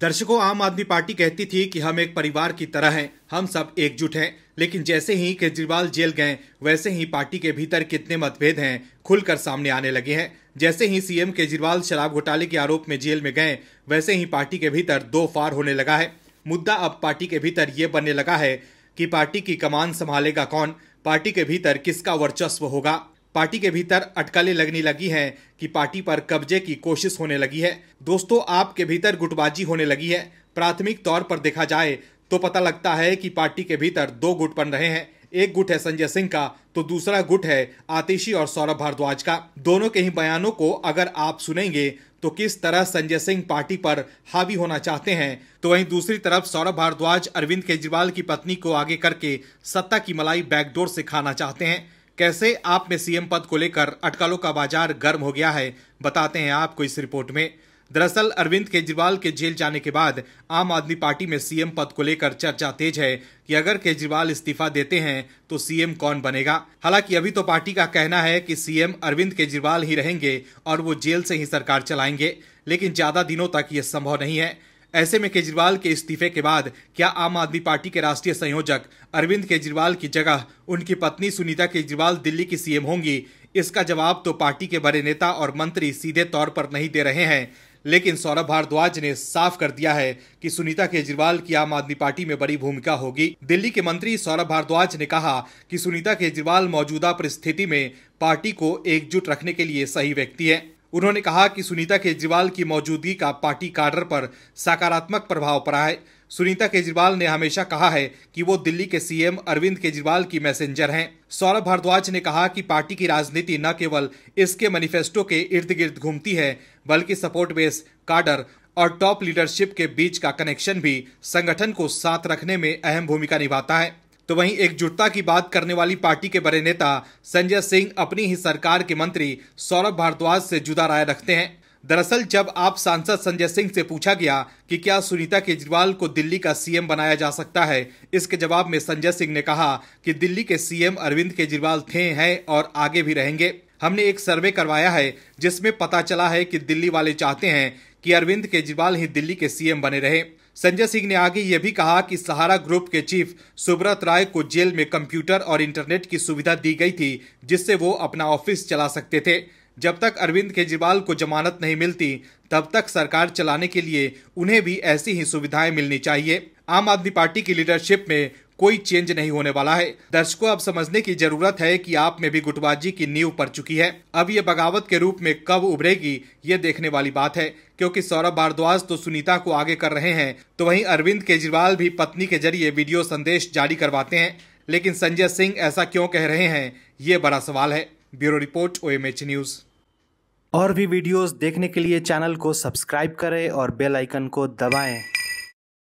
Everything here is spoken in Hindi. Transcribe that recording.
दर्शकों आम आदमी पार्टी कहती थी कि हम एक परिवार की तरह हैं हम सब एकजुट हैं लेकिन जैसे ही केजरीवाल जेल गए वैसे ही पार्टी के भीतर कितने मतभेद हैं खुलकर सामने आने लगे हैं जैसे ही सीएम केजरीवाल शराब घोटाले के आरोप में जेल में गए वैसे ही पार्टी के भीतर दो फार होने लगा है मुद्दा अब पार्टी के भीतर ये बनने लगा है कि पार्टी की कमान संभालेगा कौन पार्टी के भीतर किसका वर्चस्व होगा पार्टी के भीतर अटकलें लगने लगी हैं कि पार्टी पर कब्जे की कोशिश होने लगी है दोस्तों आपके भीतर गुटबाजी होने लगी है प्राथमिक तौर पर देखा जाए तो पता लगता है कि पार्टी के भीतर दो गुट बन रहे हैं एक गुट है संजय सिंह का तो दूसरा गुट है आतिशी और सौरभ भारद्वाज का दोनों के ही बयानों को अगर आप सुनेंगे तो किस तरह संजय सिंह पार्टी पर हावी होना चाहते हैं तो वहीं दूसरी तरफ सौरभ भारद्वाज अरविंद केजरीवाल की पत्नी को आगे करके सत्ता की मलाई बैकडोर से खाना चाहते हैं कैसे आप में सीएम पद को लेकर अटकलों का बाजार गर्म हो गया है बताते हैं आपको इस रिपोर्ट में दरअसल अरविंद केजरीवाल के जेल जाने के बाद आम आदमी पार्टी में सीएम पद को लेकर चर्चा तेज है कि अगर केजरीवाल इस्तीफा देते हैं तो सीएम कौन बनेगा हालांकि अभी तो पार्टी का कहना है कि सीएम अरविंद केजरीवाल ही रहेंगे और वो जेल से ही सरकार चलाएंगे लेकिन ज्यादा दिनों तक ये संभव नहीं है ऐसे में केजरीवाल के इस्तीफे के बाद क्या आम आदमी पार्टी के राष्ट्रीय संयोजक अरविंद केजरीवाल की जगह उनकी पत्नी सुनीता केजरीवाल दिल्ली की सीएम होंगी इसका जवाब तो पार्टी के बड़े नेता और मंत्री सीधे तौर पर नहीं दे रहे हैं लेकिन सौरभ भारद्वाज ने साफ कर दिया है कि सुनीता केजरीवाल की आम आदमी पार्टी में बड़ी भूमिका होगी दिल्ली के मंत्री सौरभ भारद्वाज ने कहा कि सुनीता केजरीवाल मौजूदा परिस्थिति में पार्टी को एकजुट रखने के लिए सही व्यक्ति है उन्होंने कहा कि सुनीता केजरीवाल की मौजूदगी का पार्टी कार्डर पर सकारात्मक प्रभाव पड़ा है सुनीता केजरीवाल ने हमेशा कहा है कि वो दिल्ली के सीएम अरविंद केजरीवाल की मैसेंजर हैं सौरभ भारद्वाज ने कहा कि पार्टी की राजनीति न केवल इसके मैनिफेस्टो के इर्द गिर्द घूमती है बल्कि सपोर्ट बेस कार्डर और टॉप लीडरशिप के बीच का कनेक्शन भी संगठन को साथ रखने में अहम भूमिका निभाता है तो वहीं एकजुटता की बात करने वाली पार्टी के बड़े नेता संजय सिंह अपनी ही सरकार के मंत्री सौरभ भारद्वाज से जुदा राय रखते हैं दरअसल जब आप सांसद संजय सिंह से पूछा गया कि क्या सुनीता केजरीवाल को दिल्ली का सीएम बनाया जा सकता है इसके जवाब में संजय सिंह ने कहा कि दिल्ली के सीएम अरविंद केजरीवाल थे हैं और आगे भी रहेंगे हमने एक सर्वे करवाया है जिसमें पता चला है कि दिल्ली वाले चाहते हैं कि अरविंद केजरीवाल ही दिल्ली के सीएम बने रहे संजय सिंह ने आगे ये भी कहा कि सहारा ग्रुप के चीफ सुब्रत राय को जेल में कंप्यूटर और इंटरनेट की सुविधा दी गई थी जिससे वो अपना ऑफिस चला सकते थे जब तक अरविंद केजरीवाल को जमानत नहीं मिलती तब तक सरकार चलाने के लिए उन्हें भी ऐसी ही सुविधाएं मिलनी चाहिए आम आदमी पार्टी की लीडरशिप में कोई चेंज नहीं होने वाला है दर्शकों अब समझने की जरूरत है कि आप में भी गुटबाजी की नींव पड़ चुकी है अब ये बगावत के रूप में कब उभरेगी ये देखने वाली बात है क्योंकि सौरभ भारद्वाज तो सुनीता को आगे कर रहे हैं तो वहीं अरविंद केजरीवाल भी पत्नी के जरिए वीडियो संदेश जारी करवाते हैं लेकिन संजय सिंह ऐसा क्यों कह रहे हैं ये बड़ा सवाल है ब्यूरो रिपोर्ट ओ न्यूज़ और भी वीडियोस देखने के लिए चैनल को सब्सक्राइब करें और बेल आइकन को दबाएं